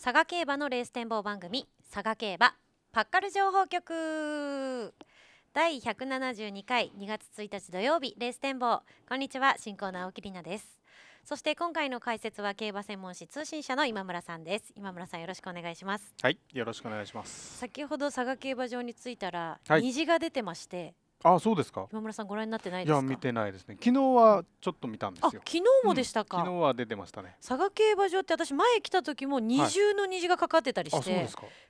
佐賀競馬のレース展望番組佐賀競馬パッカル情報局第172回2月1日土曜日レース展望こんにちは進行の青木里奈ですそして今回の解説は競馬専門誌通信社の今村さんです今村さんよろしくお願いしますはいよろしくお願いします先ほど佐賀競馬場に着いたら、虹が出てましてあ、そうですか。今村さんご覧になってないいや見てないですね。昨日はちょっと見たんですよ。昨日もでしたか、うん、昨日は出てましたね。佐賀競馬場って私前来た時も二重の虹がかかってたりして、はい、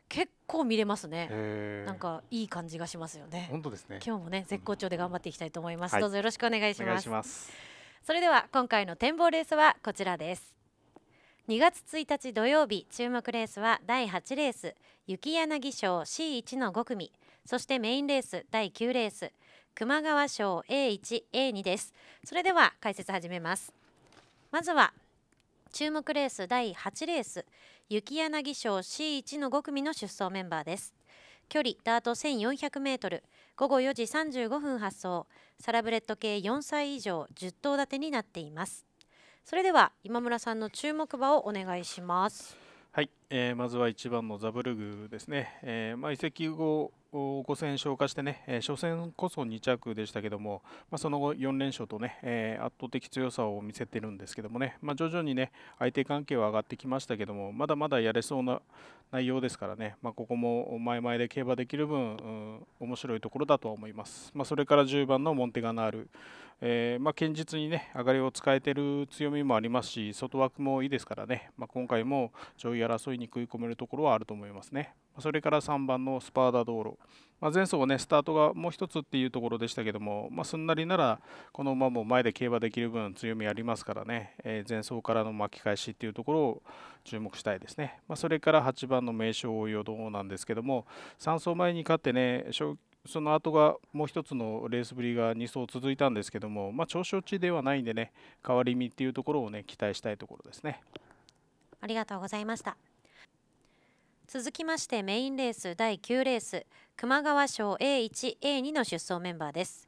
結構見れますね。なんかいい感じがしますよね。本当ですね。今日もね絶好調で頑張っていきたいと思います。うん、どうぞよろしくお願いします。はい、ますそれでは今回の展望レースはこちらです。2月1日土曜日注目レースは第8レース雪柳賞 C1 の5組。そしてメインレース第9レース熊川賞 A1A2 ですそれでは解説始めますまずは注目レース第8レース雪柳賞 C1 の5組の出走メンバーです距離ダート 1400m 午後4時35分発送サラブレッド系4歳以上10頭立てになっていますそれでは今村さんの注目馬をお願いしますはい、えー、まずは1番のザブルグですね、えー、まあ、移籍後5戦消化してね、え初戦こそ2着でしたけども、まあ、その後4連勝とね、え圧倒的強さを見せてるんですけどもね、まあ、徐々にね相手関係は上がってきましたけどもまだまだやれそうな内容ですからね、まあ、ここも前々で競馬できる分、うん、面白いところだとは思います、まそれから10番のモンテガナール、えー、ま堅実にね上がりを使えてる強みもありますし外枠もいいですからね、ま今回も上位争いに食い込めるところはあると思いますねそれから3番のスパーダ道路まあ、前走はねスタートがもう一つっていうところでしたけども、まあ、すんなりならこの馬も前で競馬できる分強みありますからね、えー、前走からの巻き返しっていうところを注目したいですね、まあ、それから8番の名称をど動なんですけども3走前に勝ってねその後がもう1つのレースぶりが2走続いたんですけども、まあ、調子落ちではないんでね変わり身っていうところをね期待したいところですねありがとうございました続きましてメインレース第9レース熊川賞 A1、A2 の出走メンバーです。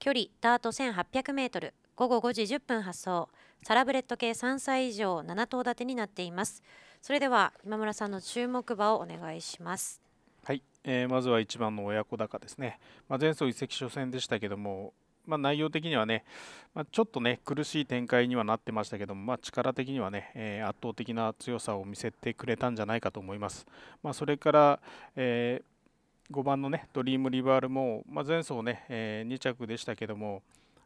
距離、ダート1800メートル、午後5時10分発送、サラブレッド系3歳以上7頭立てになっています。それでは今村さんの注目馬をお願いします。はい、えー、まずは1番の親子高ですね。まあ、前走移籍初戦でしたけども、まあ、内容的にはね、まあ、ちょっとね苦しい展開にはなってましたけども、まあ、力的にはね、えー、圧倒的な強さを見せてくれたんじゃないかと思います。まそれから、えー5番のねドリームリバールも、まあ、前走ね、えー、2着でしたけども、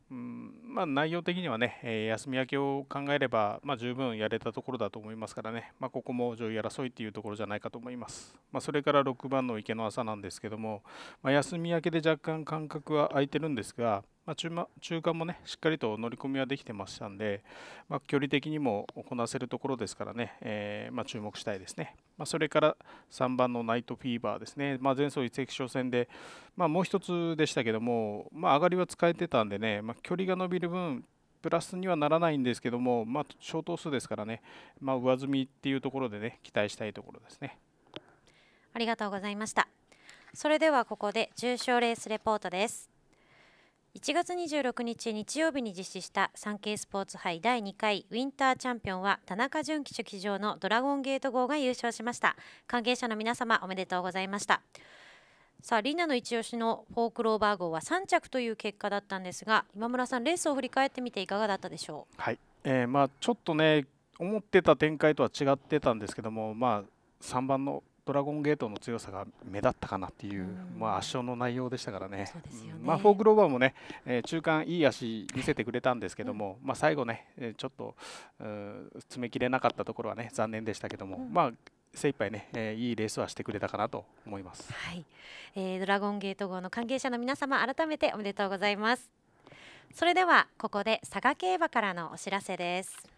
うんまあ、内容的にはね、えー、休み明けを考えれば、まあ、十分やれたところだと思いますからね、まあ、ここも上位争いっていうところじゃないかと思います、まそれから6番の池の朝なんですけども、ま休み明けで若干間隔は空いてるんですが、まあ、中中間もねしっかりと乗り込みはできてましたんで、まあ、距離的にもこなせるところですからね、えー、まあ、注目したいですね、まそれから3番のナイトフィーバーですね、ま前走移籍初戦で、まもう1つでしたけども、ま上がりは使えてたんでね、ま距離が伸びる分プラスにはならないんですけども、ま消灯数ですからね、ま上積みっていうところでね期待したいところですねありがとうございましたそれではここで重賞レースレポートです1月26日日曜日に実施したサンケイスポーツ杯第2回ウィンターチャンピオンは田中純手騎乗のドラゴンゲート号が優勝しました関係者の皆様おめでとうございましたさあリナの一押しのフォークローバー号は3着という結果だったんですが今村さんレースを振り返ってみていかがだったでしょうはい、えー、まあちょっとね思ってた展開とは違ってたんですけどもまあ3番のドラゴンゲートの強さが目立ったかなっていう、うん、まあ、圧勝の内容でしたからね、ねまあ、フォークローバーもね、えー、中間、いい足見せてくれたんですけども、うん、まあ、最後ね、えちょっと詰めきれなかったところはね残念でしたけども、うん、まあ、精一杯ね、えー、いいレースはしてくれたかなと思います、はいえー、ドラゴンゲート号の関係者の皆様改めておめでとうございます。それではここで佐賀競馬からのお知らせです。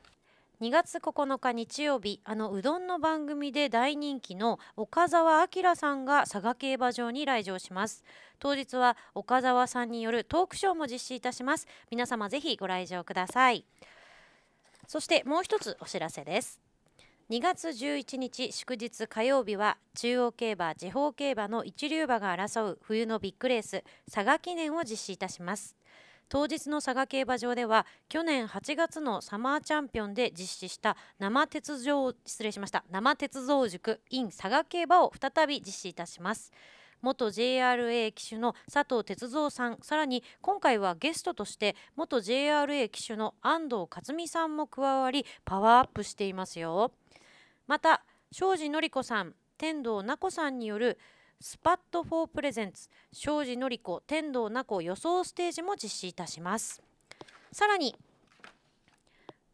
2月9日日曜日あのうどんの番組で大人気の岡澤明さんが佐賀競馬場に来場します当日は岡澤さんによるトークショーも実施いたします皆様ぜひご来場くださいそしてもう一つお知らせです2月11日祝日火曜日は中央競馬地方競馬の一流馬が争う冬のビッグレース佐賀記念を実施いたします当日の佐賀競馬場では去年8月のサマーチャンピオンで実施した生鉄造失礼しました生鉄造塾 in 佐賀競馬を再び実施いたします元 JRA 騎手の佐藤哲三さんさらに今回はゲストとして元 JRA 騎手の安藤克美さんも加わりパワーアップしていますよまた庄司典子さん天童奈子さんによるスパッドフォープレゼンツ庄司典子天童なこ予想ステージも実施いたしますさらに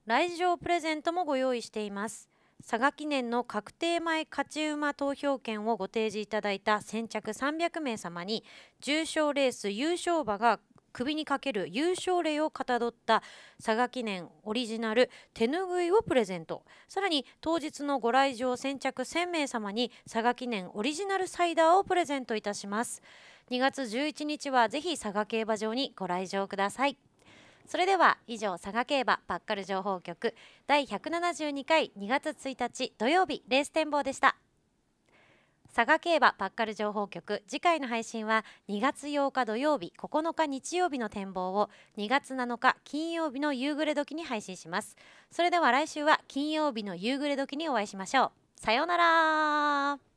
来場プレゼントもご用意しています佐賀記念の確定前勝ち馬投票券をご提示いただいた先着300名様に重賞レース優勝馬が首にかける優勝例をかたどった佐賀記念オリジナル手ぬぐいをプレゼントさらに当日のご来場先着1000名様に佐賀記念オリジナルサイダーをプレゼントいたします2月11日はぜひ佐賀競馬場にご来場くださいそれでは以上佐賀競馬パッカル情報局第172回2月1日土曜日レース展望でした。佐賀競馬パッカル情報局次回の配信は2月8日土曜日9日日曜日の展望を2月7日金曜日の夕暮れ時に配信しますそれでは来週は金曜日の夕暮れ時にお会いしましょうさようなら